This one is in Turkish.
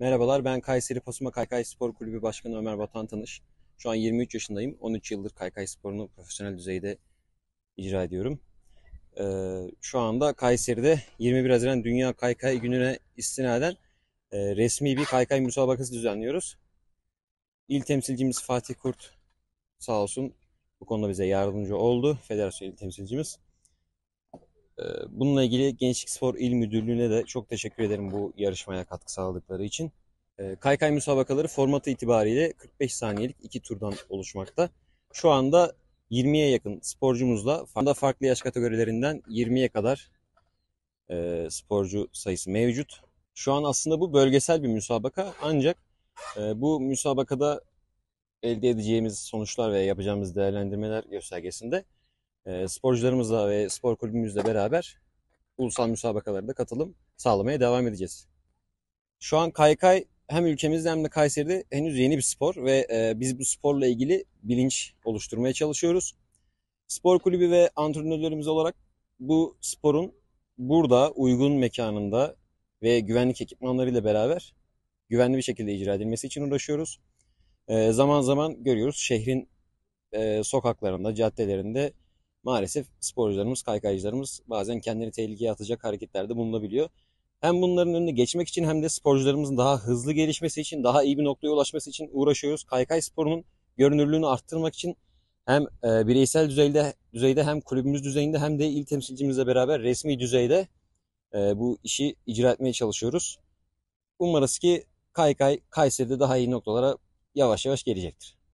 Merhabalar ben Kayseri Pasuma Kaykay Spor Kulübü Başkanı Ömer Batan Tanış. Şu an 23 yaşındayım. 13 yıldır kaykay sporunu profesyonel düzeyde icra ediyorum. Ee, şu anda Kayseri'de 21 Haziran Dünya Kaykay Günü'ne istinaden e, resmi bir kaykay müsabakası düzenliyoruz. İl temsilcimiz Fatih Kurt sağ olsun bu konuda bize yardımcı oldu. Federasyon il temsilcimiz. Ee, bununla ilgili Gençlik Spor İl Müdürlüğü'ne de çok teşekkür ederim bu yarışmaya katkı sağladıkları için. Ee, Kaykay müsabakaları formatı itibariyle 45 saniyelik iki turdan oluşmakta. Şu anda 20'ye yakın sporcumuzla farklı yaş kategorilerinden 20'ye kadar e, sporcu sayısı mevcut. Şu an aslında bu bölgesel bir müsabaka ancak e, bu müsabakada elde edeceğimiz sonuçlar ve yapacağımız değerlendirmeler göstergesinde ee, sporcularımızla ve spor kulübümüzle beraber ulusal müsabakalarda katılım sağlamaya devam edeceğiz. Şu an kaykay hem ülkemizde hem de Kayseri'de henüz yeni bir spor ve e, biz bu sporla ilgili bilinç oluşturmaya çalışıyoruz. Spor kulübü ve antrenörlerimiz olarak bu sporun burada uygun mekanında ve güvenlik ekipmanlarıyla beraber güvenli bir şekilde icra edilmesi için uğraşıyoruz. Ee, zaman zaman görüyoruz şehrin e, sokaklarında, caddelerinde maalesef sporcularımız, kaykaycılarımız bazen kendini tehlikeye atacak hareketlerde bulunabiliyor. Hem bunların önüne geçmek için hem de sporcularımızın daha hızlı gelişmesi için, daha iyi bir noktaya ulaşması için uğraşıyoruz. Kaykay sporunun görünürlüğünü arttırmak için hem e, bireysel düzeyde düzeyde hem kulübümüz düzeyinde hem de il temsilcimizle beraber resmi düzeyde e, bu işi icra etmeye çalışıyoruz. Umarız ki Kaykay Kayseri'de daha iyi noktalara yavaş yavaş gelecektir.